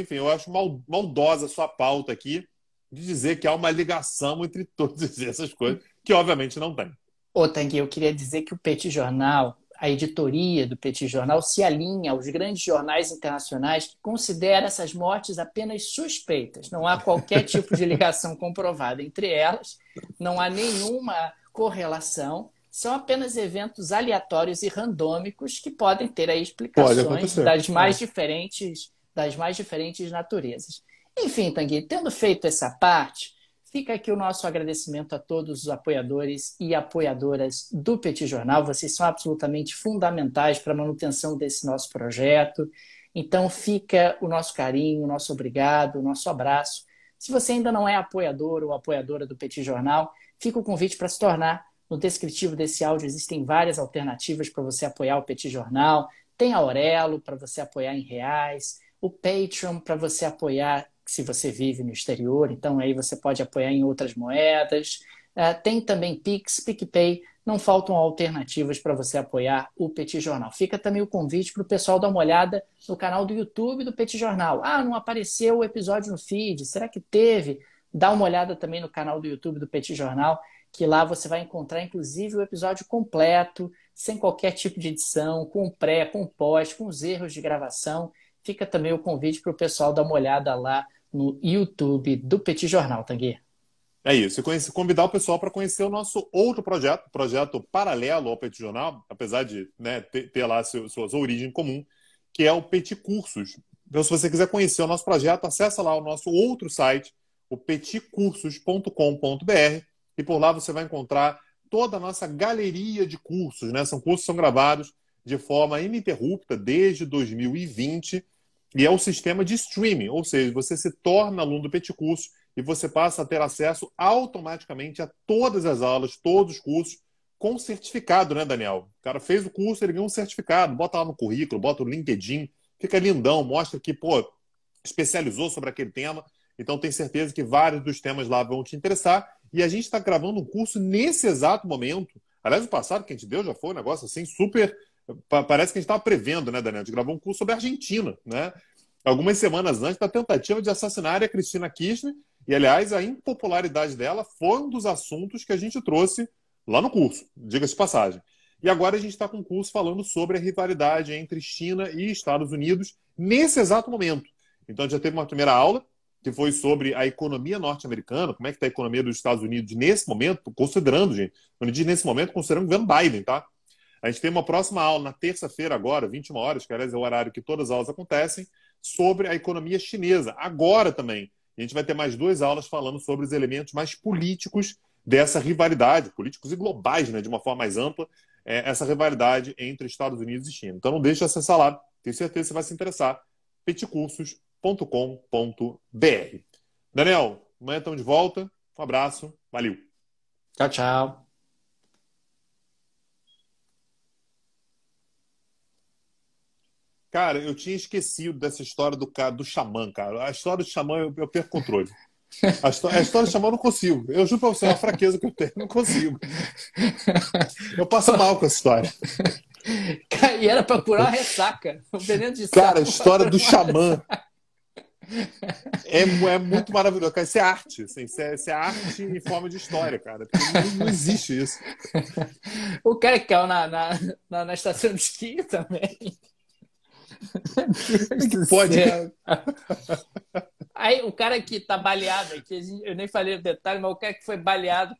Enfim, eu acho maldosa a sua pauta aqui de dizer que há uma ligação entre todas essas coisas, que obviamente não tem. Ô, Tanguy, eu queria dizer que o Petit Jornal a editoria do Petit Jornal se alinha aos grandes jornais internacionais que considera essas mortes apenas suspeitas. Não há qualquer tipo de ligação comprovada entre elas, não há nenhuma correlação, são apenas eventos aleatórios e randômicos que podem ter aí explicações das mais é. diferentes das mais diferentes naturezas. Enfim, Tanguy, tendo feito essa parte, Fica aqui o nosso agradecimento a todos os apoiadores e apoiadoras do Petit Jornal. Vocês são absolutamente fundamentais para a manutenção desse nosso projeto. Então, fica o nosso carinho, o nosso obrigado, o nosso abraço. Se você ainda não é apoiador ou apoiadora do Petit Jornal, fica o convite para se tornar. No descritivo desse áudio existem várias alternativas para você apoiar o Petit Jornal. Tem a Aurelo para você apoiar em reais, o Patreon para você apoiar se você vive no exterior, então aí você pode apoiar em outras moedas. Uh, tem também Pix, PicPay, não faltam alternativas para você apoiar o Petit Jornal. Fica também o convite para o pessoal dar uma olhada no canal do YouTube do Petit Jornal. Ah, não apareceu o episódio no feed, será que teve? Dá uma olhada também no canal do YouTube do Petit Jornal, que lá você vai encontrar inclusive o episódio completo, sem qualquer tipo de edição, com pré, com pós, com os erros de gravação. Fica também o convite para o pessoal dar uma olhada lá no YouTube do Petit Jornal, Tanguy. Tá, é isso. E convidar o pessoal para conhecer o nosso outro projeto, projeto paralelo ao Petit Jornal, apesar de né, ter, ter, lá seu, suas origem comum, que é o Petit Cursos. Então, se você quiser conhecer o nosso projeto, acessa lá o nosso outro site, o peticursos.com.br e por lá você vai encontrar toda a nossa galeria de cursos, né? São cursos que são gravados de forma ininterrupta desde 2020 e é um sistema de streaming, ou seja, você se torna aluno do Petit Curso e você passa a ter acesso automaticamente a todas as aulas, todos os cursos, com certificado, né, Daniel? O cara fez o curso, ele ganhou um certificado, bota lá no currículo, bota no LinkedIn, fica lindão, mostra que, pô, especializou sobre aquele tema. Então, tenho certeza que vários dos temas lá vão te interessar. E a gente está gravando um curso nesse exato momento. Aliás, o passado que a gente deu já foi um negócio assim super Parece que a gente estava prevendo, né, Daniel? A gente gravou um curso sobre a Argentina, né? Algumas semanas antes da tentativa de assassinar a Cristina Kirchner. E, aliás, a impopularidade dela foi um dos assuntos que a gente trouxe lá no curso, diga-se de passagem. E agora a gente está com um curso falando sobre a rivalidade entre China e Estados Unidos nesse exato momento. Então, a gente já teve uma primeira aula que foi sobre a economia norte-americana, como é que está a economia dos Estados Unidos nesse momento, considerando, gente, quando diz nesse momento, considerando o governo Biden, tá? A gente tem uma próxima aula na terça-feira agora, 21 horas, que aliás é o horário que todas as aulas acontecem, sobre a economia chinesa. Agora também. a gente vai ter mais duas aulas falando sobre os elementos mais políticos dessa rivalidade, políticos e globais, né, de uma forma mais ampla, é, essa rivalidade entre Estados Unidos e China. Então não deixe de acessar lá. Tenho certeza que você vai se interessar. petcursos.com.br Daniel, amanhã estamos de volta. Um abraço. Valeu. Tchau, tchau. Cara, eu tinha esquecido dessa história do, do xamã, cara. A história do xamã eu, eu perco controle. A, história, a história do xamã eu não consigo. Eu juro pra você, é uma fraqueza que eu tenho, não consigo. Eu passo mal com a história. E era pra curar a ressaca. O veneno de Cara, a história do xamã. É, é, muito maravilhoso, cara. Isso é arte, assim. isso, é, isso é arte em forma de história, cara. Não, não, existe isso. O cara que caiu na, na, na, na estação de esqui também que pode é. Aí o cara que tá baleado aqui, eu nem falei o detalhe, mas o cara que foi baleado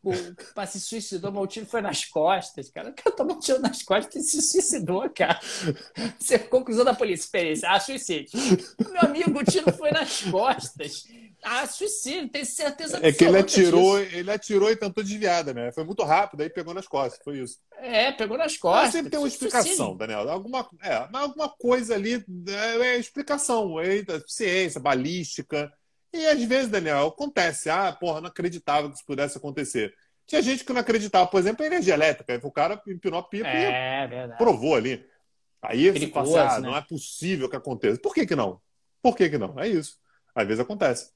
para se suicidou, mas o tiro foi nas costas, cara. O cara tomou tiro nas costas e se suicidou, cara. Você conclusão da polícia, experiência, ah, suicídio. Meu amigo, o tiro foi nas costas. Ah, suicídio, tenho certeza É que ele atirou, disso. ele atirou e tentou desviar, né? Foi muito rápido, aí pegou nas costas, foi isso. É, pegou nas costas. Mas sempre tem uma explicação, Daniel. Alguma, é, alguma coisa ali é, é explicação, é, ciência, balística. E às vezes, Daniel, acontece. Ah, porra, não acreditava que isso pudesse acontecer. Tinha gente que não acreditava, por exemplo, a energia elétrica. O cara empinou a pipa é, e verdade. provou ali. Aí assim, ficou assim, ah, né? não é possível que aconteça. Por que, que não? Por que, que não? É isso. Às vezes acontece.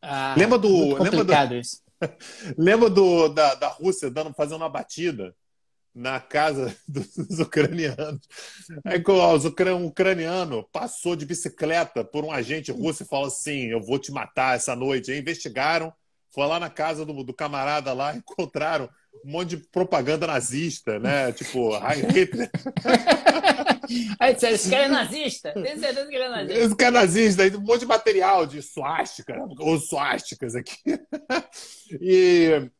Ah, lembra do. Lembra do, isso. lembra do da, da Rússia dando, fazendo uma batida na casa dos ucranianos. Aí os ucran, um ucraniano passou de bicicleta por um agente russo e falou assim: Eu vou te matar essa noite. Aí investigaram, foi lá na casa do, do camarada lá, encontraram um monte de propaganda nazista, né? Tipo, Hitler. Aí disseram, esse cara é nazista. Tem certeza que ele é nazista. Esse cara é nazista. Aí um monte de material de suástica, né? ou suásticas aqui. E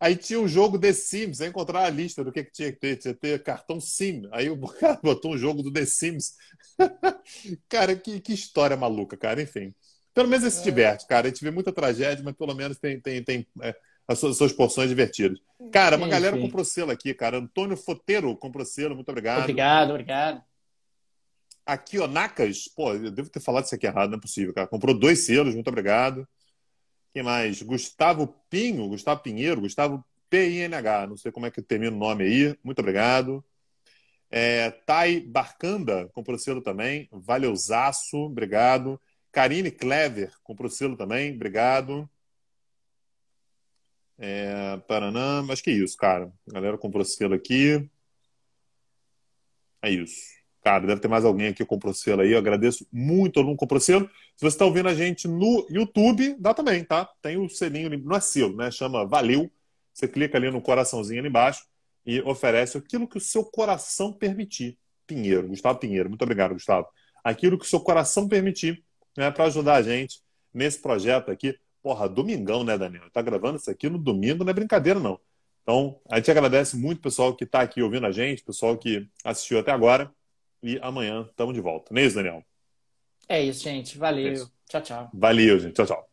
aí tinha um jogo The Sims. Aí encontrar a lista do que, que tinha que ter. Tinha que ter cartão SIM. Aí o cara botou um jogo do The Sims. Cara, que, que história maluca, cara. Enfim. Pelo menos ele se é. diverte, cara. A gente vê muita tragédia, mas pelo menos tem, tem, tem é, as, suas, as suas, porções divertidas. Cara, uma sim, galera sim. comprou selo aqui, cara. Antônio Foteiro comprou selo, muito obrigado. Obrigado, obrigado a Kionacas, pô, eu devo ter falado isso aqui errado, não é possível, cara. Comprou dois selos, muito obrigado. Quem mais? Gustavo Pinho, Gustavo Pinheiro, Gustavo PINH, não sei como é que termina o nome aí, muito obrigado. É, Thay Barcanda, comprou selo também, valeuzaço, obrigado. Karine Clever, comprou selo também, obrigado. É, Paranã, acho que é isso, cara. A galera comprou selo aqui. É isso. Cara, deve ter mais alguém aqui comprou selo aí. Eu agradeço muito ao aluno comprou selo. Se você está ouvindo a gente no YouTube, dá também, tá? Tem o selinho, não é selo, né? Chama Valeu. Você clica ali no coraçãozinho ali embaixo e oferece aquilo que o seu coração permitir. Pinheiro, Gustavo Pinheiro. Muito obrigado, Gustavo. Aquilo que o seu coração permitir, né? Para ajudar a gente nesse projeto aqui. Porra, domingão, né, Daniel? Tá gravando isso aqui no domingo, não é brincadeira, não. Então, a gente agradece muito o pessoal que está aqui ouvindo a gente, o pessoal que assistiu até agora. E amanhã estamos de volta. Não é isso, Daniel? É isso, gente. Valeu. É isso. Tchau, tchau. Valeu, gente. Tchau, tchau.